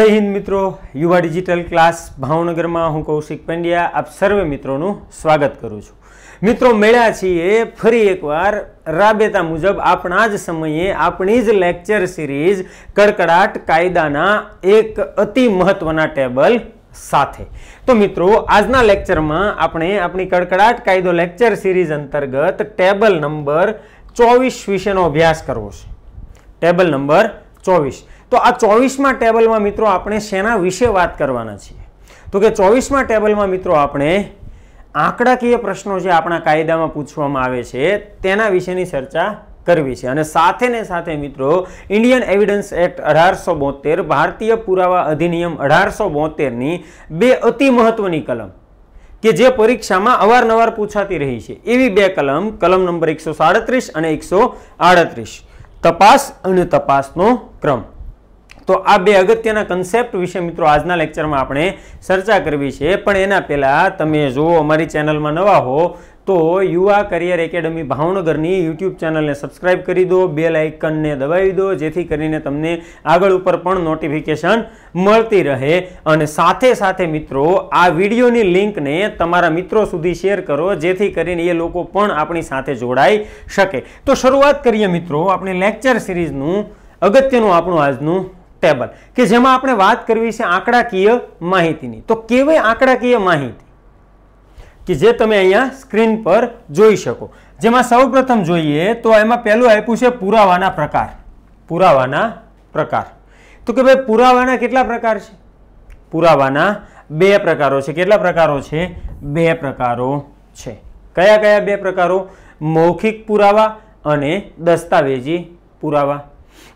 જય હિન્દ મિત્રો યુવા ડિજિટલ ક્લાસ ભાવનગરમાં હું કૌશિક પંડ્યા આપ સર્વે મિત્રોનું સ્વાગત કરું છું મિત્રો મળ્યા છીએ ફરી એકવાર રાબેતા મુજબ આપણા જ સમયે આપણી જ લેક્ચર સિરીઝ કડકડાટ કાયદાના એક અતિ મહત્વના ટેબલ સાથે તો મિત્રો આજના લેક્ચરમાં આપણે આપણી કડકડાટ કાયદો લેક્ચર સિરીઝ અંતર્ગત ટેબલ નંબર ચોવીસ વિશેનો અભ્યાસ કરવો છે ટેબલ નંબર ચોવીસ તો આ ચોવીસમાં ટેબલમાં મિત્રો આપણે શેના વિશે વાત કરવાના છીએ તો કે ચોવીસમાં ટેબલમાં મિત્રો આપણે આંકડાકીય પ્રશ્નો જે આપણા કાયદામાં પૂછવામાં આવે છે તેના વિશેની ચર્ચા કરવી છે અને સાથે ને સાથે મિત્રો ઇન્ડિયન એવિડન્સ એક્ટ અઢારસો બોતેર ભારતીય પુરાવા અધિનિયમ અઢારસો બોતેરની બે અતિ મહત્વની કલમ કે જે પરીક્ષામાં અવારનવાર પૂછાતી રહી છે એવી બે કલમ કલમ નંબર એકસો સાડત્રીસ અને એકસો આડત્રીસ તપાસ અને તપાસનો ક્રમ તો આ બે અગત્યના કન્સેપ્ટ વિશે મિત્રો આજના લેક્ચરમાં આપણે ચર્ચા કરવી છે પણ એના પહેલાં તમે જો અમારી ચેનલમાં નવા હો તો યુવા કરિયર એકેડમી ભાવનગરની યુટ્યુબ ચેનલને સબસ્ક્રાઈબ કરી દો બેલ આઇકનને દબાવી દો જેથી કરીને તમને આગળ ઉપર પણ નોટિફિકેશન મળતી રહે અને સાથે સાથે મિત્રો આ વિડીયોની લિંકને તમારા મિત્રો સુધી શેર કરો જેથી કરીને એ લોકો પણ આપણી સાથે જોડાઈ શકે તો શરૂઆત કરીએ મિત્રો આપણે લેક્ચર સિરીઝનું અગત્યનું આપણું આજનું ટેબલ કે જેમાં આપણે વાત કરવી છે આંકડાકીય માહિતીની તો કેવી આંકડાકીય માહિતી કે જે તમે અહીંયા સ્ક્રીન પર જોઈ શકો જેમાં સૌપ્રથમ જોઈએ તો એમાં પહેલું આપ્યું છે પુરાવાના પ્રકાર પુરાવાના પ્રકાર તો કે ભાઈ પુરાવાના કેટલા પ્રકાર છે પુરાવાના બે પ્રકારો છે કેટલા પ્રકારો છે બે પ્રકારો છે કયા કયા બે પ્રકારો મૌખિક પુરાવા અને દસ્તાવેજી પુરાવા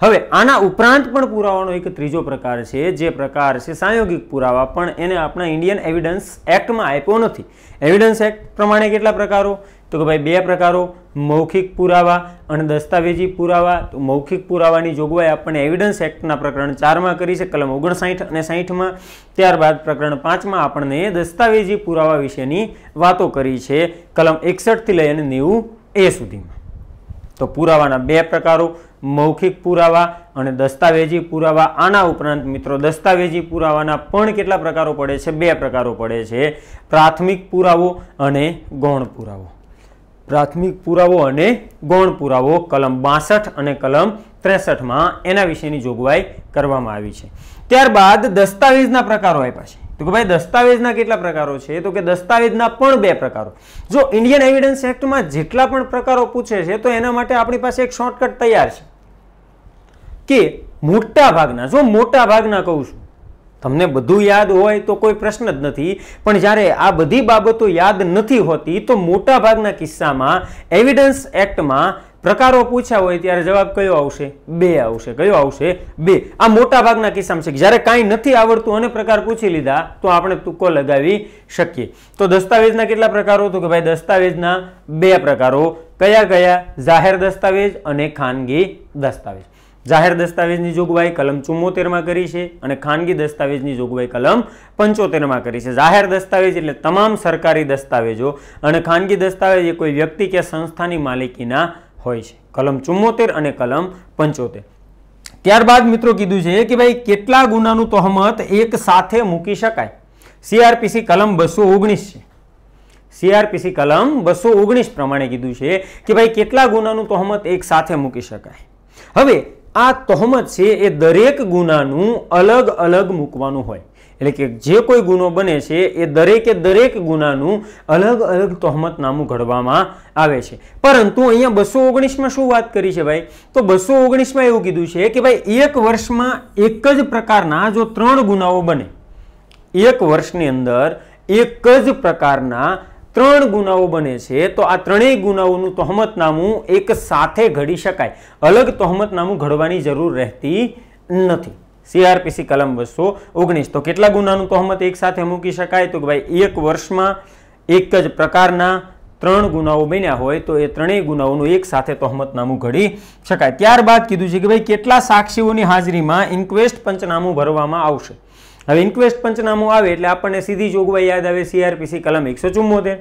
હવે આના ઉપરાંત પણ પુરાવાનો એક ત્રીજો પ્રકાર છે જે પ્રકાર છે સાયોગિક પુરાવા પણ એને આપણા ઇન્ડિયન એવિડન્સ એક્ટમાં આપ્યો નથી એવિડન્સ એક્ટ પ્રમાણે કેટલા પ્રકારો તો કે ભાઈ બે પ્રકારો મૌખિક પુરાવા અને દસ્તાવેજી પુરાવા તો મૌખિક પુરાવાની જોગવાઈ આપણને એવિડન્સ એક્ટના પ્રકરણ ચારમાં કરી છે કલમ ઓગણસાઠ અને સાહીઠમાં ત્યારબાદ પ્રકરણ પાંચમાં આપણને દસ્તાવેજી પુરાવા વિશેની વાતો કરી છે કલમ એકસઠથી લઈ અને નેવું એ સુધીમાં તો પુરાવાના બે પ્રકારો મૌખિક પુરાવા અને દસ્તાવેજી પુરાવા આના ઉપરાંત મિત્રો દસ્તાવેજી પુરાવાના પણ કેટલા પ્રકારો પડે છે બે પ્રકારો પડે છે પ્રાથમિક પુરાવો અને ગૌણ પુરાવો પ્રાથમિક પુરાવો અને ગૌણ પુરાવો કલમ બાસઠ અને કલમ ત્રેસઠમાં એના વિશેની જોગવાઈ કરવામાં આવી છે ત્યારબાદ દસ્તાવેજના પ્રકારો આપ્યા છે તો કે ભાઈ દસ્તાવેજના કેટલા પ્રકારો છે તો કે દસ્તાવેજના પણ બે પ્રકારો જો ઇન્ડિયન એવિડન્સ એક્ટમાં જેટલા પણ પ્રકારો પૂછે છે તો એના માટે આપણી પાસે એક શોર્ટકટ તૈયાર છે કે મોટા ભાગના જો મોટા ભાગના કહું છું તમને બધું યાદ હોય તો કોઈ પ્રશ્ન જ નથી પણ જ્યારે આ બધી બાબતો યાદ નથી હોતી તો મોટા ભાગના કિસ્સામાં એવિડન્સ એક્ટમાં પ્રકારો પૂછ્યા હોય ત્યારે જવાબ કયો આવશે બે આવશે કયો આવશે બે આ મોટા ભાગના કિસ્સામાં છે જ્યારે કાંઈ નથી આવડતું અને પ્રકાર પૂછી લીધા તો આપણે તુક્કો લગાવી શકીએ તો દસ્તાવેજના કેટલા પ્રકારો તો કે ભાઈ દસ્તાવેજના બે પ્રકારો કયા કયા જાહેર દસ્તાવેજ અને ખાનગી દસ્તાવેજ જાહેર દસ્તાવેજની જોગવાઈ કલમ ચુમ્મોતેરમાં કરી છે અને ખાનગી દસ્તાવેજની જોગવાઈ કલમ પંચોતેરમાં કરી છે જાહેર દસ્તાવેજ એટલે તમામ સરકારી દસ્તાવેજો અને ખાનગી દસ્તાવેજ એ કોઈ વ્યક્તિ કે સંસ્થાની માલિકીના હોય છે કલમ ચુમ્મોતેર અને કલમ પંચોતેર ત્યારબાદ મિત્રો કીધું છે કે ભાઈ કેટલા ગુનાનું તોહમત એક સાથે મૂકી શકાય સીઆરપીસી કલમ બસો ઓગણીસ છે સીઆરપીસી કલમ બસો ઓગણીસ પ્રમાણે કીધું છે કે ભાઈ કેટલા ગુનાનું તોહમત એક સાથે મૂકી શકાય હવે આ તહોમત છે એ દરેક ગુનાનું અલગ અલગ મૂકવાનું હોય એટલે કે જે કોઈ ગુનો બને છે એ દરેકે દરેક ગુનાનું અલગ અલગ તહોમતનામું ઘડવામાં આવે છે પરંતુ અહીંયા બસો ઓગણીસમાં શું વાત કરી છે ભાઈ તો બસો ઓગણીસમાં એવું કીધું છે કે ભાઈ એક વર્ષમાં એક જ પ્રકારના જો ત્રણ ગુનાઓ બને એક વર્ષની અંદર એક જ પ્રકારના ત્રણ ગુનાઓ બને છે તો આ ત્રણેય ગુનાઓનું તહોમતનામું એક સાથે ઘડી શકાય અલગ તહોમતનામું ઘડવાની જરૂર રહેતી નથી સીઆરપીસી કલમ બસો ઓગણીસ તો કેટલા ગુનાનું તહોમત એક સાથે મૂકી શકાય તો ભાઈ એક વર્ષમાં એક જ પ્રકારના ત્રણ ગુનાઓ બન્યા હોય તો એ ત્રણેય ગુનાઓનું એક સાથે તહોમતનામું ઘડી શકાય ત્યારબાદ કીધું છે કે ભાઈ કેટલા સાક્ષીઓની હાજરીમાં ઇન્ક્વેસ્ટ પંચનામું ભરવામાં આવશે હવે ઇન્ક્વેસ્ટ પંચનામું આવે એટલે આપણને સીધી જોગવાઈ યાદ આવે સીઆરપીસી કલમ એકસો ચુમ્મોતેર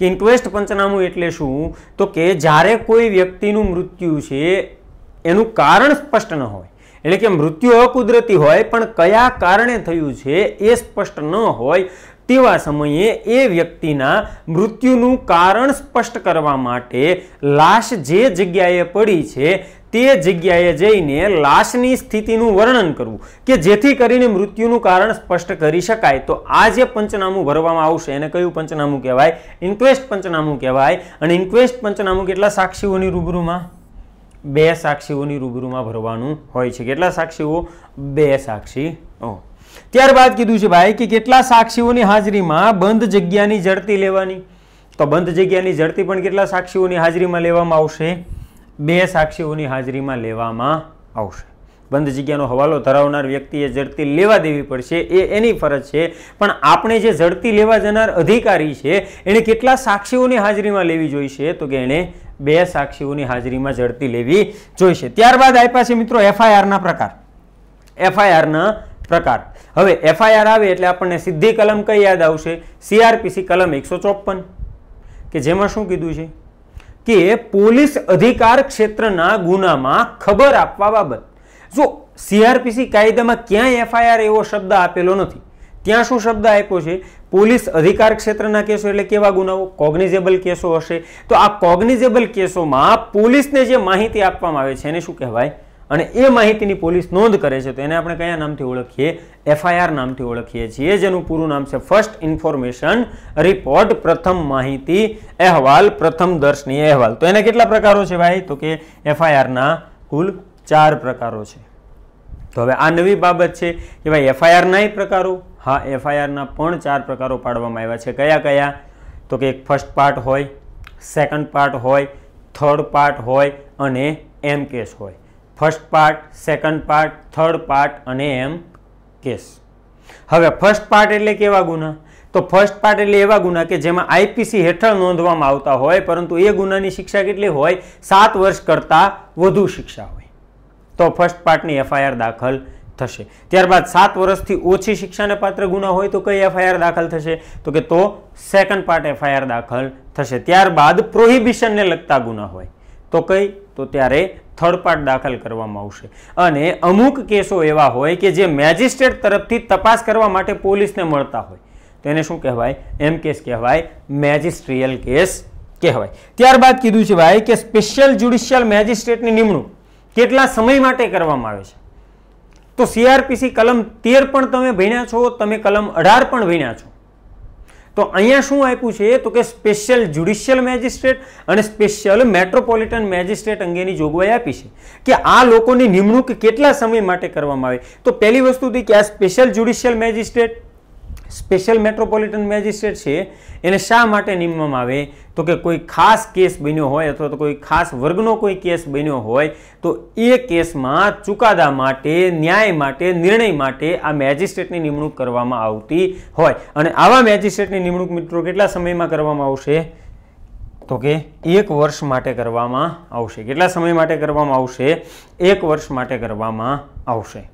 કે ઇન્ક્વેસ્ટ પંચનામું એટલે શું તો કે જ્યારે કોઈ વ્યક્તિનું મૃત્યુ છે એનું કારણ સ્પષ્ટ ન હોય એટલે કે મૃત્યુ અકુદરતી હોય પણ કયા કારણે થયું છે એ સ્પષ્ટ ન હોય તેવા સમયે એ વ્યક્તિના મૃત્યુનું કારણ સ્પષ્ટ કરવા માટે લાશ જે જગ્યાએ પડી છે તે જગ્યાએ જઈને લાશની સ્થિતિનું વર્ણન કરવું કે જેથી કરીને મૃત્યુનું કારણ સ્પષ્ટ કરી શકાય તો આ જે પંચનામું ભરવામાં આવશે એને કયું પંચનામું કહેવાય ઇન્ક્વેસ્ટ પંચનામું કહેવાય અને ઇન્ક્વેસ્ટ પંચનામું કેટલા સાક્ષીઓની રૂબરૂમાં બે સાક્ષીઓની રૂબરૂમાં ભરવાનું હોય છે કેટલા સાક્ષીઓ બે સાક્ષી ત્યારબાદ કીધું છે ભાઈ કે કેટલા સાક્ષીઓની હાજરીમાં બંધ જગ્યાની જડતી લેવાની તો બંધ જગ્યાની જડતી પણ કેટલા સાક્ષીઓની હાજરીમાં લેવામાં આવશે બે સાક્ષીઓની હાજરીમાં લેવામાં આવશે બંધ જગ્યાનો હવાલો ધરાવનાર વ્યક્તિએ ઝડપી લેવા દેવી પડશે એ એની ફરજ છે પણ આપણે જે ઝડપી લેવા જનાર અધિકારી છે એણે કેટલા સાક્ષીઓની હાજરીમાં લેવી જોઈશે તો કે એણે બે સાક્ષીઓની હાજરીમાં ઝડપી લેવી જોઈશે ત્યારબાદ આપ્યા છે મિત્રો એફઆઈઆરના પ્રકાર એફઆઈઆરના પ્રકાર હવે એફઆઈઆર આવે એટલે આપણને સીધી કલમ કઈ યાદ આવશે સીઆરપીસી કલમ એકસો ચોપન કે જેમાં શું કીધું છે કે પોલીસ અધિકાર ક્ષેત્રના ગુનામાં ખબર આપવા બાબત જો સીઆરપીસી કાયદામાં ક્યાંય એફઆઈઆર એવો શબ્દ આપેલો નથી ત્યાં શું શબ્દ આપ્યો છે પોલીસ અધિકાર ક્ષેત્રના કેસો એટલે કેવા ગુનાઓ કોગ્નિઝેબલ કેસો હશે તો આ કોગ્નિઝેબલ કેસોમાં પોલીસને જે માહિતી આપવામાં આવે છે એને શું કહેવાય અને એ માહિતીની પોલીસ નોંધ કરે છે તો એને આપણે કયા નામથી ઓળખીએ એફઆઈઆર નામથી ઓળખીએ છીએ જેનું પૂરું નામ છે ફર્સ્ટ ઇન્ફોર્મેશન રિપોર્ટ પ્રથમ માહિતી અહેવાલ પ્રથમ દર્શની અહેવાલ તો એના કેટલા પ્રકારો છે ભાઈ તો કે એફઆઈઆરના કુલ ચાર પ્રકારો છે તો હવે આ નવી બાબત છે કે ભાઈ એફઆઈઆરનાય પ્રકારો હા એફઆઈઆરના પણ ચાર પ્રકારો પાડવામાં આવ્યા છે કયા કયા તો કે એક ફર્સ્ટ પાર્ટ હોય સેકન્ડ પાર્ટ હોય થર્ડ પાર્ટ હોય અને એમ કેસ હોય first part second part third part અને એમ કેસ હવે ફર્સ્ટ પાર્ટ એટલે કેવા ગુના તો ફર્સ્ટ પાર્ટ એટલે એવા ગુના કે જેમાં આઈપીસી હેઠળ નોંધવામાં આવતા હોય પરંતુ એ ગુનાની શિક્ષા કેટલી હોય સાત વર્ષ કરતાં વધુ શિક્ષા હોય તો ફર્સ્ટ પાર્ટની એફઆઈઆર દાખલ થશે ત્યારબાદ સાત વર્ષથી ઓછી શિક્ષાને પાત્ર ગુના હોય તો કઈ એફઆઈઆર દાખલ થશે તો કે તો સેકન્ડ પાર્ટ એફઆઈઆર દાખલ થશે ત્યારબાદ પ્રોહિબિશનને લગતા ગુના હોય તો કઈ તો ત્યારે થર્ડ દાખલ કરવામાં આવશે અને અમુક કેસો એવા હોય કે જે મેજિસ્ટ્રેટ તરફથી તપાસ કરવા માટે પોલીસને મળતા હોય તો એને શું કહેવાય એમ કેસ કહેવાય મેજિસ્ટ્રીયલ કેસ કહેવાય ત્યારબાદ કીધું છે ભાઈ કે સ્પેશિયલ જ્યુડિશિયલ મેજિસ્ટ્રેટની નિમણૂક કેટલા સમય માટે કરવામાં આવે છે તો સીઆરપીસી કલમ તેર પણ તમે ભણ્યા છો તમે કલમ અઢાર પણ ભણ્યા છો તો અહીંયા શું આપ્યું છે તો કે સ્પેશિયલ જ્યુડિશિયલ મેજિસ્ટ્રેટ અને સ્પેશિયલ મેટ્રોપોલિટન મેજિસ્ટ્રેટ અંગેની જોગવાઈ આપી છે કે આ લોકોની નિમણૂક કેટલા સમય માટે કરવામાં આવે તો પહેલી વસ્તુ હતી કે આ special judicial magistrate special metropolitan magistrate છે એને શા માટે નિમવામાં આવે તો કે કોઈ ખાસ કેસ બન્યો હોય અથવા તો કોઈ ખાસ વર્ગનો કોઈ કેસ બન્યો હોય તો એ કેસમાં ચુકાદા માટે ન્યાય માટે નિર્ણય માટે આ મેજિસ્ટ્રેટની નિમણૂક કરવામાં આવતી હોય અને આવા મેજિસ્ટ્રેટની નિમણૂક મિત્રો કેટલા સમયમાં કરવામાં આવશે તો કે એક વર્ષ માટે કરવામાં આવશે કેટલા સમય માટે કરવામાં આવશે એક વર્ષ માટે કરવામાં આવશે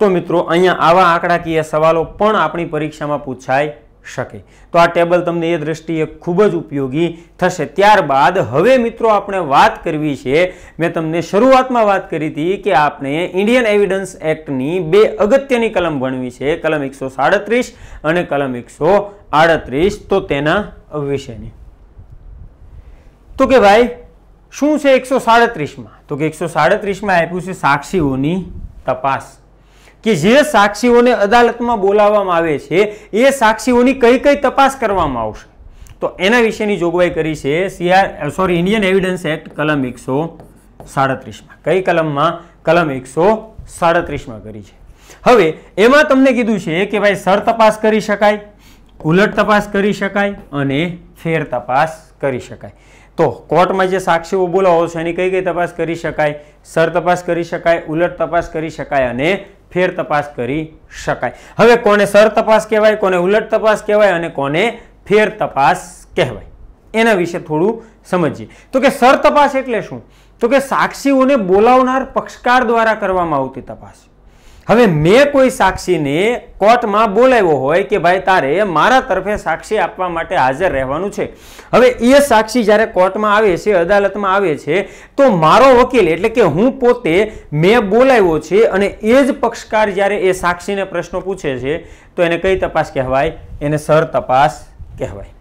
તો મિત્રો અહીંયા આવા આંકડાકીય સવાલો પણ આપણી પરીક્ષામાં પૂછાય શકે તો આ ટેબલ તમને એ દ્રષ્ટિએ ખૂબ જ ઉપયોગી થશે ત્યારબાદ હવે મિત્રો આપણે વાત કરવી છે મેં તમને શરૂઆતમાં વાત કરી હતી કે આપણે ઇન્ડિયન એવિડન્સ એક્ટની બે અગત્યની કલમ ભણવી છે કલમ એકસો સાડત્રીસ અને કલમ એકસો આડત્રીસ તો તેના વિશેની તો કે ભાઈ શું છે એકસો સાડત્રીસમાં તો કે એકસો સાડત્રીસમાં આપ્યું છે સાક્ષીઓની તપાસ કે જે સાક્ષીઓને અદાલતમાં બોલાવવામાં આવે છે એ સાક્ષીઓની કઈ કઈ તપાસ કરવામાં આવશે તો એના વિશેની જોગવાઈ કરી છે CR sorry Indian evidence act કલમ એકસો સાડત્રીસમાં કઈ કલમમાં કલમ એકસો સાડત્રીસમાં કરી છે હવે એમાં તમને કીધું છે કે ભાઈ સર તપાસ કરી શકાય ઉલટ તપાસ કરી શકાય અને ફેર તપાસ કરી શકાય તો કોર્ટમાં જે સાક્ષીઓ બોલાવો છો એની કઈ કઈ તપાસ કરી શકાય સર તપાસ કરી શકાય ઉલટ તપાસ કરી શકાય અને ફેર તપાસ કરી શકાય હવે કોને સર તપાસ કહેવાય કોને ઉલટ તપાસ કહેવાય અને કોને ફેર તપાસ કહેવાય એના વિશે થોડું સમજીએ તો કે સર તપાસ એટલે શું તો કે સાક્ષીઓને બોલાવનાર પક્ષકાર દ્વારા કરવામાં આવતી તપાસ હવે મેં કોઈ સાક્ષીને કોર્ટમાં બોલાવ્યો હોય કે ભાઈ તારે મારા તરફે સાક્ષી આપવા માટે હાજર રહેવાનું છે હવે એ સાક્ષી જ્યારે કોર્ટમાં આવે છે અદાલતમાં આવે છે તો મારો વકીલ એટલે કે હું પોતે મેં બોલાવ્યો છે અને એ જ પક્ષકાર જ્યારે એ સાક્ષીને પ્રશ્નો પૂછે છે તો એને કઈ તપાસ કહેવાય એને સર તપાસ કહેવાય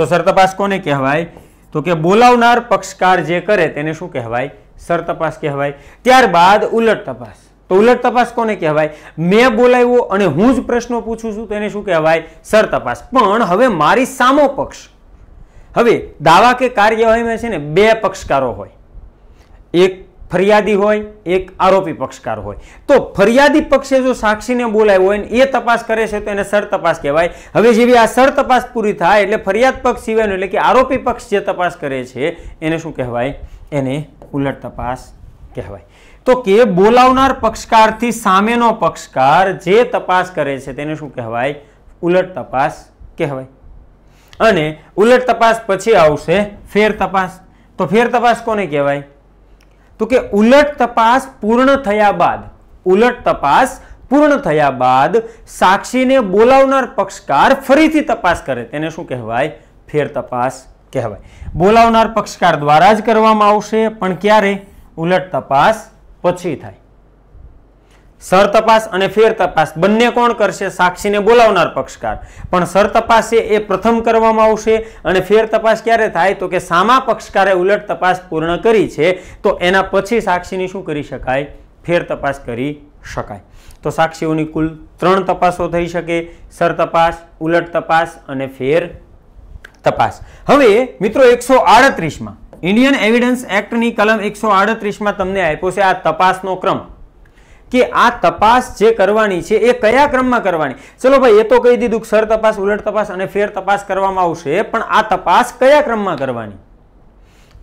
તો સર તપાસ કોને કહેવાય તો કે બોલાવનાર પક્ષકાર જે કરે તેને શું કહેવાય સર તપાસ કહેવાય ત્યારબાદ ઉલટ તપાસ તો ઉલટ તપાસ કોને કહેવાય મેં બોલાવ્યો અને હું જ પ્રશ્નો પૂછું છું તો એને શું કહેવાય સર તપાસ પણ હવે મારી સામો પક્ષ હવે દાવા કે કાર્યવાહીમાં છે ને બે પક્ષકારો હોય એક ફરિયાદી હોય એક આરોપી પક્ષકાર હોય તો ફરિયાદી પક્ષે જો સાક્ષીને બોલાવ્યો હોય એ તપાસ કરે છે તો એને સર તપાસ કહેવાય હવે જેવી આ સર તપાસ પૂરી થાય એટલે ફરિયાદ પક્ષ સિવાયનો એટલે કે આરોપી પક્ષ જે તપાસ કરે છે એને શું કહેવાય એને ઉલટ તપાસ કહેવાય તો કે બોલાવનાર પક્ષકારથી સામેનો પક્ષકાર જે તપાસ કરે છે તેને શું કહેવાય ઉલટ તપાસ કહેવાય અને ઉલટ તપાસ પછી આવશે ફેર તપાસ તો ફેર તપાસ કોને કહેવાય તો કે ઉલટ તપાસ પૂર્ણ થયા બાદ ઉલટ તપાસ પૂર્ણ થયા બાદ સાક્ષીને બોલાવનાર પક્ષકાર ફરીથી તપાસ કરે તેને શું કહેવાય ફેર તપાસ કહેવાય બોલાવનાર પક્ષકાર દ્વારા જ કરવામાં આવશે પણ ક્યારે ઉલટ તપાસ પછી થાય સર તપાસ અને ફેર તપાસ બંને કોણ કરશે સાક્ષીને બોલાવનાર પક્ષકાર પણ સર તપાસ એ પ્રથમ કરવામાં આવશે અને ફેર તપાસ ક્યારે થાય તો કે સામા પક્ષકારે ઉલટ તપાસ પૂર્ણ કરી છે તો એના પછી સાક્ષીની શું કરી શકાય ફેર તપાસ કરી શકાય તો સાક્ષીઓની કુલ ત્રણ તપાસો થઈ શકે સર તપાસ ઉલટ તપાસ અને ફેર તપાસ હવે મિત્રો એકસો આડત્રીસમાં ઇન્ડિયન એવિડન્સ એક્ટની કલમ એકસો આડત્રીસમાં તમને આપ્યો છે આ તપાસનો ક્રમ કે આ તપાસ જે કરવાની છે એ કયા ક્રમમાં કરવાની ચલો ભાઈ એ તો કહી દીધું સર તપાસ ઉલટ તપાસ અને ફેર તપાસ કરવામાં આવશે પણ આ તપાસ કયા ક્રમમાં કરવાની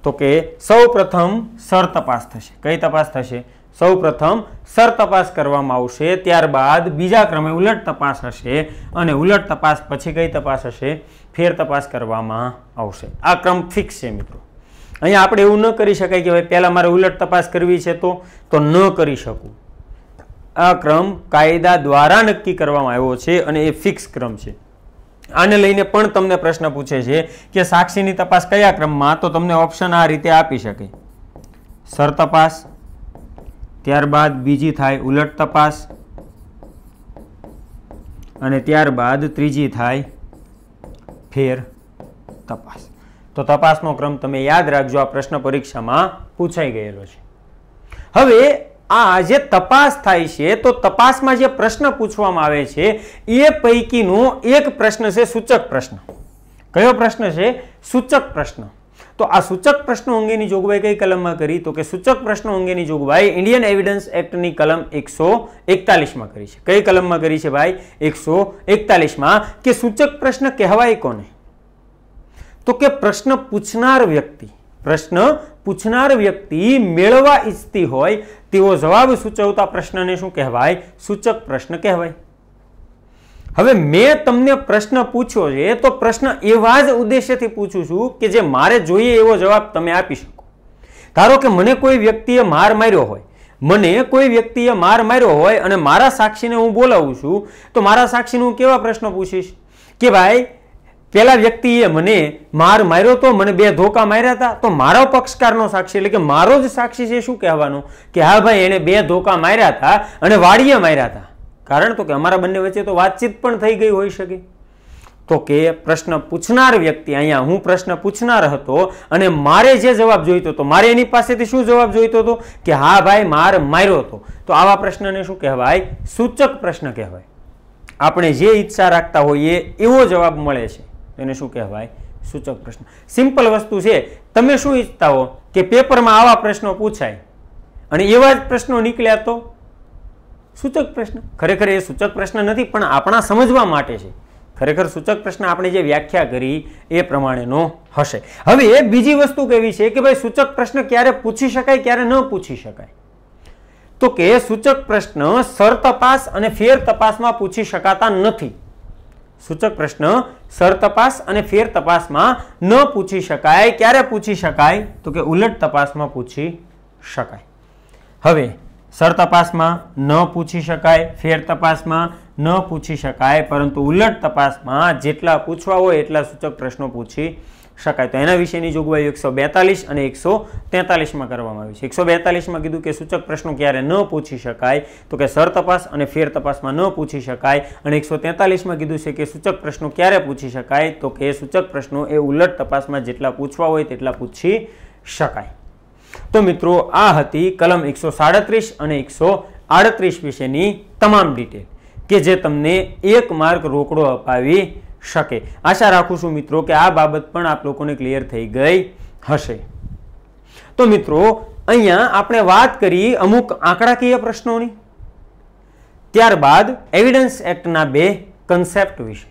તો કે સૌ પ્રથમ સર તપાસ થશે કઈ તપાસ થશે સૌ પ્રથમ સર તપાસ કરવામાં આવશે ત્યારબાદ બીજા ક્રમે ઉલટ તપાસ હશે અને ઉલટ તપાસ પછી કઈ તપાસ હશે ફેર તપાસ કરવામાં આવશે આ ક્રમ ફિક્સ છે મિત્રો અહીંયા આપણે એવું ન કરી શકાય કે ભાઈ પહેલાં મારે ઉલટ તપાસ કરવી છે તો તો ન કરી શકું આ ક્રમ કાયદા દ્વારા નક્કી કરવામાં આવ્યો છે અને એ ફિક્સ ક્રમ છે આને લઈને પણ તમને પ્રશ્ન પૂછે છે કે સાક્ષીની તપાસ કયા ક્રમમાં તો તમને ઓપ્શન આ રીતે આપી શકે સર તપાસ ત્યારબાદ બીજી થાય ઉલટ તપાસ અને ત્યારબાદ ત્રીજી થાય ફેર તપાસ તો તપાસનો ક્રમ તમે યાદ રાખજો આ પ્રશ્ન પરીક્ષામાં પૂછાઈ ગયેલો છે હવે આ જે તપાસ થાય છે તો તપાસમાં જે પ્રશ્ન પૂછવામાં આવે છે એ પૈકીનો એક પ્રશ્ન છે સૂચક પ્રશ્ન કયો પ્રશ્ન છે સૂચક પ્રશ્ન તો આ સૂચક પ્રશ્નો અંગેની જોગવાઈ કઈ કલમમાં કરી તો કે સૂચક પ્રશ્નો અંગેની જોગવાઈ ઇન્ડિયન એવિડન્સ એક્ટની કલમ એકસો એકતાલીસમાં કરી છે કઈ કલમમાં કરી છે ભાઈ એકસો એકતાલીસમાં કે સૂચક પ્રશ્ન કહેવાય કોને તો કે પ્રશ્ન પૂછનાર વ્યક્તિ પ્રશ્ન પૂછનાર વ્યક્તિ મેળવવા ઈચ્છતી હોય તેવો જવાબ સૂચવતા પ્રશ્નને શું કહેવાય સૂચક પ્રશ્ન કહેવાય હવે મેં તમને પ્રશ્ન પૂછ્યો છે તો પ્રશ્ન એવા જ ઉદ્દેશ્યથી પૂછું છું કે જે મારે જોઈએ એવો જવાબ તમે આપી શકો ધારો કે મને કોઈ વ્યક્તિએ માર માર્યો હોય મને કોઈ વ્યક્તિએ માર માર્યો હોય અને મારા સાક્ષીને હું બોલાવું છું તો મારા સાક્ષીને હું કેવા પ્રશ્નો પૂછીશ કે ભાઈ પેલા વ્યક્તિએ મને માર માર્યો તો મને બે ધોકા માર્યા હતા તો મારો પક્ષકારનો સાક્ષી એટલે કે મારો જ સાક્ષી છે શું કહેવાનું કે હા ભાઈ એણે બે ધોકા માર્યા હતા અને વાડીએ માર્યા હતા કારણ તો કે અમારા બંને વચ્ચે તો વાતચીત પણ થઈ ગઈ હોઈ શકે તો કે પ્રશ્ન પૂછનાર વ્યક્તિ અહીંયા હું પ્રશ્ન પૂછનાર હતો અને મારે જે જવાબ જોઈતો હતો મારે એની પાસેથી શું જવાબ જોઈતો હતો કે હા ભાઈ માર માર્યો હતો તો આવા પ્રશ્નને શું કહેવાય સૂચક પ્રશ્ન કહેવાય આપણે જે ઈચ્છા રાખતા હોઈએ એવો જવાબ મળે છે એને શું કહેવાય સૂચક પ્રશ્ન સિમ્પલ વસ્તુ છે તમે શું ઈચ્છતા હો કે પેપરમાં આવા પ્રશ્નો પૂછાય અને એવા જ પ્રશ્નો નીકળ્યા તો સૂચક પ્રશ્ન ખરેખર એ સૂચક પ્રશ્ન નથી પણ આપણા સમજવા માટે છે ખરેખર સૂચક પ્રશ્ન આપણે જે વ્યાખ્યા કરી એ પ્રમાણેનો હશે હવે એ બીજી વસ્તુ કેવી છે કે ભાઈ સૂચક પ્રશ્ન ક્યારે પૂછી શકાય ક્યારે ન પૂછી શકાય તો કે સૂચક પ્રશ્ન સર તપાસ અને ફેર તપાસમાં પૂછી શકાતા નથી સૂચક પ્રશ્ન સર તપાસ અને ફેર તપાસમાં ન પૂછી શકાય ક્યારે પૂછી શકાય તો કે ઉલટ તપાસમાં પૂછી શકાય હવે સર તપાસમાં ન પૂછી શકાય ફેર તપાસમાં ન પૂછી શકાય પરંતુ ઉલટ તપાસમાં જેટલા પૂછવા હોય એટલા સૂચક પ્રશ્નો પૂછી શકાય તો એના વિશેની જોગવાઈઓ એકસો બેતાલીસ અને એકસો તેતાલીસમાં કરવામાં આવી છે એકસો બેતાલીસમાં કીધું કે સૂચક પ્રશ્નો ક્યારે ન પૂછી શકાય તો કે સર તપાસ અને ફેર તપાસમાં ન પૂછી શકાય અને એકસો તેતાલીસમાં કીધું છે કે સૂચક પ્રશ્નો ક્યારે પૂછી શકાય તો કે સૂચક પ્રશ્નો એ ઉલટ તપાસમાં જેટલા પૂછવા હોય તેટલા પૂછી શકાય તો મિત્રો આ હતી કલમ એકસો સાડત્રીસ અને એકસો આડત્રીસ વિશેની તમામ ડિટેલ કે જે તમને એક માર્ક રોકડો અપાવી શકે આશા રાખું છું મિત્રો કે આ બાબત પણ આપ લોકોને ક્લિયર થઈ ગઈ હશે તો મિત્રો અહીંયા આપણે વાત કરી અમુક આંકડાકીય પ્રશ્નોની ત્યારબાદ એવિડન્સ એક્ટના બે કન્સેપ્ટ વિશે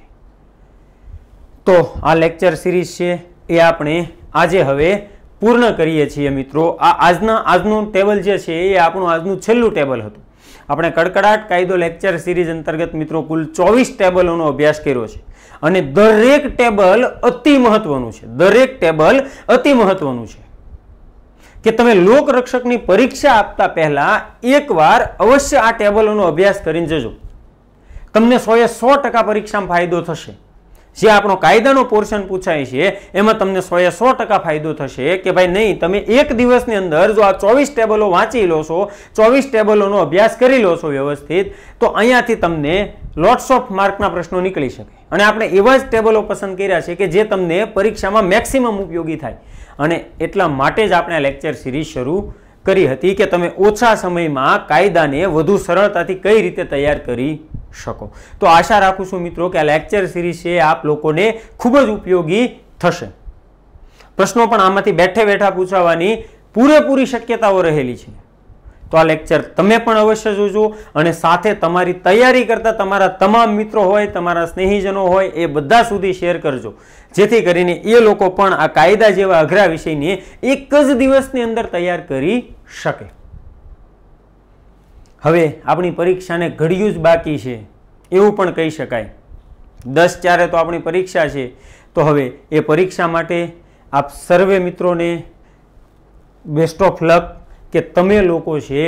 તો આ લેક્ચર સિરીઝ છે એ આપણે આજે હવે પૂર્ણ કરીએ છીએ મિત્રો આ આજના આજનું ટેબલ જે છે એ આપણું આજનું છેલ્લું ટેબલ હતું આપણે કડકડાટ કાયદો લેક્ચર સિરીઝ અંતર્ગત મિત્રો કુલ ચોવીસ ટેબલોનો અભ્યાસ કર્યો છે અને દરેક ટેબલ અતિ મહત્વનું છે દરેક ટેબલ અતિ મહત્વનું છે કે તમે લોકરક્ષકની પરીક્ષા આપતા પહેલાં એકવાર અવશ્ય આ ટેબલોનો અભ્યાસ કરીને જજો તમને સોએ સો ટકા પરીક્ષામાં ફાયદો થશે જે આપણો કાયદાનો પોર્શન પૂછાય છે એમાં તમને સો એ સો ટકા ફાયદો થશે કે ભાઈ નહીં તમે એક દિવસની અંદર જો આ ચોવીસ ટેબલો વાંચી લો છો ચોવીસ ટેબલોનો અભ્યાસ કરી લો છો વ્યવસ્થિત તો અહીંયાથી તમને લોટ્સ ઓફ માર્કના પ્રશ્નો નીકળી શકે અને આપણે એવા જ ટેબલો પસંદ કર્યા છે કે જે તમને પરીક્ષામાં મેક્સિમમ ઉપયોગી થાય અને એટલા માટે જ આપણે લેક્ચર સિરીઝ શરૂ કરી હતી કે તમે ઓછા સમયમાં કાયદાને વધુ સરળતાથી કઈ રીતે તૈયાર કરી શકો તો આશા રાખું છું મિત્રો કે આ લેક્ચર સિરીઝ છે આપ લોકોને ખૂબ જ ઉપયોગી થશે પ્રશ્નો પણ આમાંથી બેઠે બેઠા પૂછાવાની પૂરેપૂરી શક્યતાઓ રહેલી છે તો આ લેક્ચર તમે પણ અવશ્ય જોજો અને સાથે તમારી તૈયારી કરતા તમારા તમામ મિત્રો હોય તમારા સ્નેહીજનો હોય એ બધા સુધી શેર કરજો જેથી કરીને એ લોકો પણ આ કાયદા જેવા અઘરા વિષયને એક જ દિવસની અંદર તૈયાર કરી શકે હવે આપણી પરીક્ષાને ઘડિયું જ બાકી છે એવું પણ કહી શકાય દસ ચારે તો આપણી પરીક્ષા છે તો હવે એ પરીક્ષા માટે આપ સર્વે મિત્રોને બેસ્ટ ઓફ લક કે તમે લોકો છે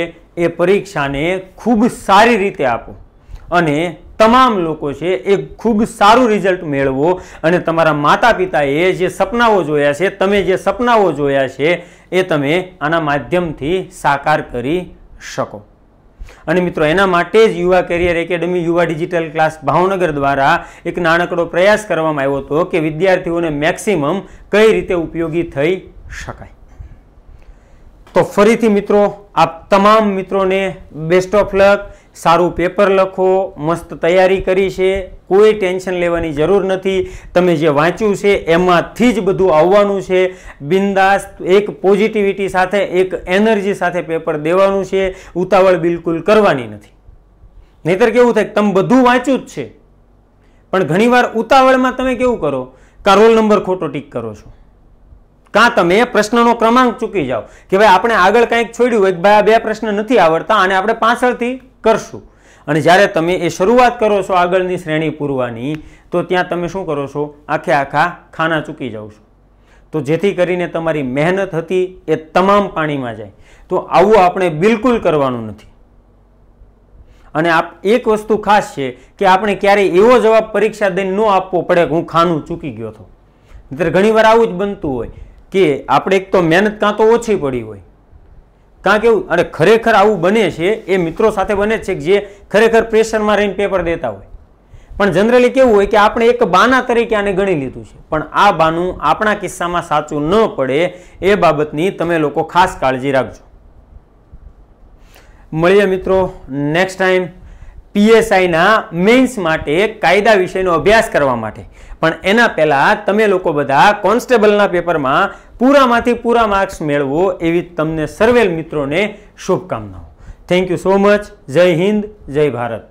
એ પરીક્ષાને ખૂબ સારી રીતે આપો અને તમામ લોકો છે એ ખૂબ સારું રિઝલ્ટ મેળવો અને તમારા માતા પિતાએ જે સપનાઓ જોયા છે તમે જે સપનાઓ જોયા છે એ તમે આના માધ્યમથી સાકાર કરી શકો અને મિત્રો એના માટે જ Yuva career academy Yuva digital class Bhavnagar દ્વારા એક નાનકડો પ્રયાસ કરવામાં આવ્યો હતો કે વિદ્યાર્થીઓને મેક્સિમમ કઈ રીતે ઉપયોગી થઈ શકાય તો ફરીથી મિત્રો આપ તમામ મિત્રોને બેસ્ટ ઓફ લક સારું પેપર લખો મસ્ત તૈયારી કરી છે કોઈ ટેન્શન લેવાની જરૂર નથી તમે જે વાંચ્યું છે એમાંથી જ બધું આવવાનું છે બિંદાસ એક પોઝિટિવિટી સાથે એક એનર્જી સાથે પેપર દેવાનું છે ઉતાવળ બિલકુલ કરવાની નથી નહીતર કેવું થાય તમે બધું વાંચ્યું જ છે પણ ઘણીવાર ઉતાવળમાં તમે કેવું કરો કા રોલ નંબર ખોટો ટીક કરો છો કાં તમે પ્રશ્નનો ક્રમાંક ચૂકી જાઓ કે ભાઈ આપણે આગળ કંઈક છોડ્યું એક ભાઈ આ બે પ્રશ્ન નથી આવડતા અને આપણે પાછળથી કરશું અને જ્યારે તમે એ શરૂઆત કરો છો આગળની શ્રેણી પૂરવાની તો ત્યાં તમે શું કરો છો આખે આખા ખાના ચૂકી જાઓ છો તો જેથી કરીને તમારી મહેનત હતી એ તમામ પાણીમાં જાય તો આવું આપણે બિલકુલ કરવાનું નથી અને આપ એક વસ્તુ ખાસ છે કે આપણે ક્યારેય એવો જવાબ પરીક્ષા દઈને ન આપવો પડે કે હું ખાનું ચૂકી ગયો હતો નહીતર ઘણીવાર આવું જ બનતું હોય કે આપણે એક તો મહેનત કાં તો ઓછી પડી હોય કાં કેવું અને ખરેખર આવું બને છે એ મિત્રો સાથે બને છે જે ખરેખર પ્રેશરમાં રહીને પેપર દેતા હોય પણ જનરલી કેવું હોય કે આપણે એક બાના તરીકે આને ગણી લીધું છે પણ આ બાનું આપણા કિસ્સામાં સાચું ન પડે એ બાબતની તમે લોકો ખાસ કાળજી રાખજો મળીએ મિત્રો નેક્સ્ટ ટાઈમ પીએસઆઈના મેન્સ માટે કાયદા વિષયનો અભ્યાસ કરવા માટે પણ એના પહેલાં તમે લોકો બધા કોન્સ્ટેબલના પેપરમાં પૂરામાંથી પૂરા માર્ક્સ મેળવો એવી તમને સર્વેલ મિત્રોને શુભકામનાઓ થેન્ક યુ સો મચ જય હિન્દ જય ભારત